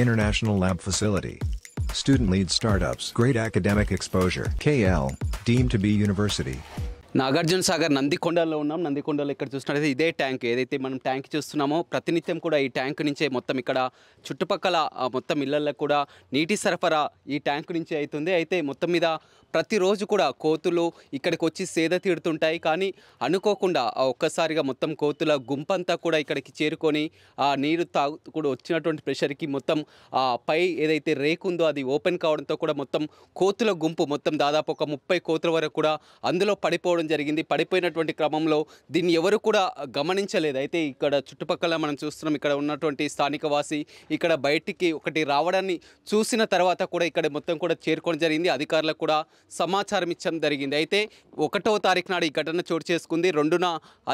International Lab Facility. Student led startups. Great academic exposure. KL, deemed to be university. Nagarjuna Sagar నందికొండలో ఉన్నాం నందికొండలో ఇక్కడ చూసినట్లయితే ఇదే tank ఏదైతే మనం ట్యాంక్ చూస్తున్నామో ప్రతినిత్యం కూడా ఈ ట్యాంక్ నుంచే మొత్తం ఇక్కడ చుట్టుపక్కల మొత్తం ఇళ్లలో కూడా నీటి సరఫరా ఈ ట్యాంక్ నుంచే అవుతుంది అయితే మొత్తం మీద ప్రతిరోజు కూడా కోతులు ఇక్కడికి వచ్చి సేద తీరుతుంటాయి కానీ అనుకోకుండా ఒక్కసారిగా మొత్తం కోతుల గుంపంతా కూడా ఇక్కడికి చేరుకొని ఆ నీరు తాగు కూడా వచ్చినటువంటి ప్రెషర్కి మొత్తం ఆ పై ఏదైతే రేకు ఉందో అది ఓపెన్ కావడంతో కూడా మొత్తం కోతుల గుంపు మొత్తం దాదాపు ఒక ముప్పై కోతుల వరకు కూడా అందులో పడిపోవడం పడిపోవడం జరిగింది పడిపోయినటువంటి క్రమంలో దీన్ని ఎవరు కూడా గమనించలేదు అయితే ఇక్కడ చుట్టుపక్కల మనం చూస్తున్నాం ఇక్కడ ఉన్నటువంటి స్థానిక వాసి ఇక్కడ బయటికి ఒకటి రావడాన్ని చూసిన తర్వాత కూడా ఇక్కడ మొత్తం కూడా చేరుకోవడం జరిగింది అధికారులకు కూడా సమాచారం ఇచ్చడం జరిగింది అయితే ఒకటో తారీఖు నాడు ఈ ఘటన చోటు చేసుకుంది రెండున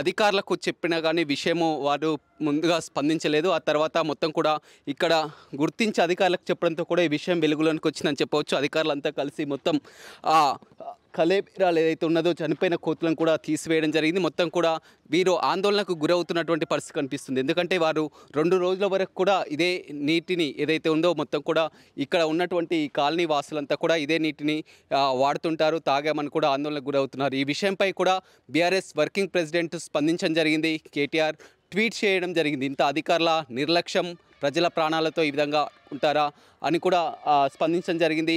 అధికారులకు చెప్పినా కానీ విషయము వారు ముందుగా స్పందించలేదు ఆ తర్వాత మొత్తం కూడా ఇక్కడ గుర్తించి అధికారులకు చెప్పడంతో కూడా ఈ విషయం వెలుగులోనికి వచ్చిందని చెప్పవచ్చు అధికారులంతా కలిసి మొత్తం కలేబీరాలు ఏదైతే ఉన్నదో చనిపోయిన కోతులను కూడా తీసివేయడం జరిగింది మొత్తం కూడా వీరు ఆందోళనకు గురవుతున్నటువంటి పరిస్థితి కనిపిస్తుంది ఎందుకంటే వారు రెండు రోజుల వరకు కూడా ఇదే నీటిని ఏదైతే ఉందో మొత్తం కూడా ఇక్కడ ఉన్నటువంటి కాలనీ వాసులంతా కూడా ఇదే నీటిని వాడుతుంటారు తాగామని కూడా ఆందోళనకు గురవుతున్నారు ఈ విషయంపై కూడా బీఆర్ఎస్ వర్కింగ్ ప్రెసిడెంట్ స్పందించడం జరిగింది కేటీఆర్ ట్వీట్ చేయడం జరిగింది ఇంత అధికారుల నిర్లక్ష్యం ప్రజల ప్రాణాలతో ఈ విధంగా ఉంటారా అని కూడా స్పందించడం జరిగింది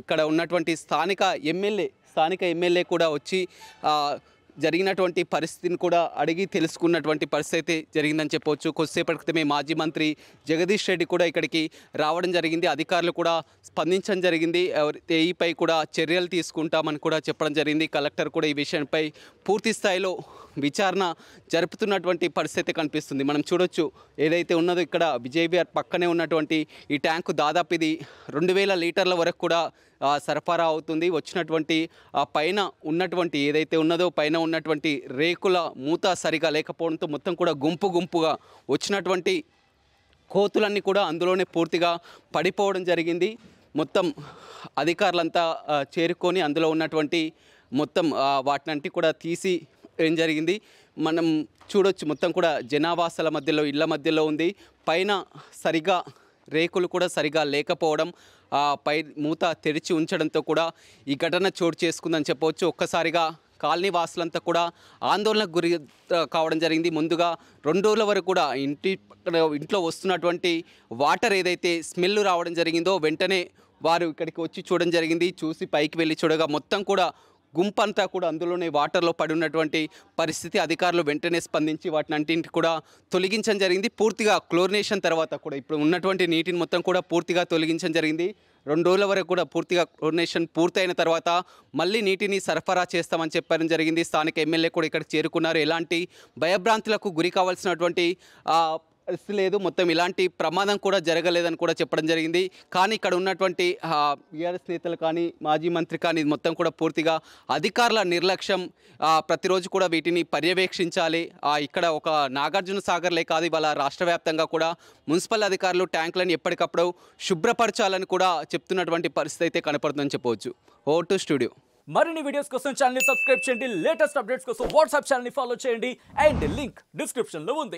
ఇక్కడ ఉన్నటువంటి స్థానిక ఎమ్మెల్యే స్థానిక ఎమ్మెల్యే కూడా వచ్చి జరిగినటువంటి పరిస్థితిని కూడా అడిగి తెలుసుకున్నటువంటి పరిస్థితి అయితే జరిగిందని చెప్పవచ్చు కొద్దిసేపటి క్రితమే మాజీ మంత్రి జగదీష్ రెడ్డి కూడా ఇక్కడికి రావడం జరిగింది అధికారులు కూడా స్పందించడం జరిగింది ఎవరి కూడా చర్యలు తీసుకుంటామని కూడా చెప్పడం జరిగింది కలెక్టర్ కూడా ఈ విషయంపై పూర్తి స్థాయిలో విచారణ జరుపుతున్నటువంటి పరిస్థితి కనిపిస్తుంది మనం చూడొచ్చు ఏదైతే ఉన్నదో ఇక్కడ విజయబీఆర్ పక్కనే ఉన్నటువంటి ఈ ట్యాంకు దాదాపు ఇది రెండు వేల లీటర్ల వరకు కూడా సరఫరా అవుతుంది వచ్చినటువంటి ఆ పైన ఉన్నటువంటి ఏదైతే ఉన్నదో పైన ఉన్నటువంటి రేకుల మూత సరిగా లేకపోవడంతో మొత్తం కూడా గుంపు గుంపుగా వచ్చినటువంటి కోతులన్నీ కూడా అందులోనే పూర్తిగా పడిపోవడం జరిగింది మొత్తం అధికారులంతా చేరుకొని అందులో ఉన్నటువంటి మొత్తం వాటినంటి కూడా తీసి ఏం జరిగింది మనం చూడొచ్చు మొత్తం కూడా జనావాసాల మధ్యలో ఇళ్ల మధ్యలో ఉంది పైన సరిగా రేకులు కూడా సరిగా లేకపోవడం ఆ పై మూత తెరిచి ఉంచడంతో కూడా ఈ ఘటన చోటు చేసుకుందని చెప్పవచ్చు ఒక్కసారిగా కాలనీ వాసులంతా కూడా ఆందోళనకు గురి కావడం జరిగింది ముందుగా రెండు రోజుల వరకు కూడా ఇంటి ఇంట్లో వస్తున్నటువంటి వాటర్ ఏదైతే స్మెల్ రావడం జరిగిందో వెంటనే వారు ఇక్కడికి వచ్చి చూడడం జరిగింది చూసి పైకి వెళ్ళి చూడగా మొత్తం కూడా గుంపంతా కూడా అందులోనే వాటర్లో పడి ఉన్నటువంటి పరిస్థితి అధికారులు వెంటనే స్పందించి వాటిని అన్నింటిని కూడా తొలగించడం జరిగింది పూర్తిగా క్లోరినేషన్ తర్వాత కూడా ఇప్పుడు ఉన్నటువంటి నీటిని మొత్తం కూడా పూర్తిగా తొలగించడం జరిగింది రెండు రోజుల వరకు కూడా పూర్తిగా క్లోరినేషన్ పూర్తయిన తర్వాత మళ్ళీ నీటిని సరఫరా చేస్తామని చెప్పడం జరిగింది స్థానిక ఎమ్మెల్యే కూడా ఇక్కడ చేరుకున్నారు ఎలాంటి భయభ్రాంతులకు గురి కావాల్సినటువంటి లేదు మొత్తం ఇలాంటి ప్రమాదం కూడా జరగలేదని కూడా చెప్పడం జరిగింది కానీ ఇక్కడ ఉన్నటువంటి బీఆర్ఎస్ నేతలు కానీ మాజీ మంత్రి కానీ మొత్తం కూడా పూర్తిగా అధికారుల నిర్లక్ష్యం ప్రతిరోజు కూడా వీటిని పర్యవేక్షించాలి ఇక్కడ ఒక నాగార్జున సాగర్లే కాదు ఇవాళ రాష్ట్ర వ్యాప్తంగా కూడా మున్సిపల్ అధికారులు ట్యాంకులను ఎప్పటికప్పుడు శుభ్రపరచాలని కూడా చెప్తున్నటువంటి పరిస్థితి అయితే కనపడుతుందని చెప్పవచ్చు ఓ టు స్టూడియో మరిన్ని వీడియోస్ కోసం ఛానల్ సబ్స్క్రైబ్ చేయండి లేటెస్ట్ అప్డేట్స్ కోసం వాట్సాప్ ఛానల్ని ఫాలో చేయండి అండ్ లింక్ డిస్క్రిప్షన్లో ఉంది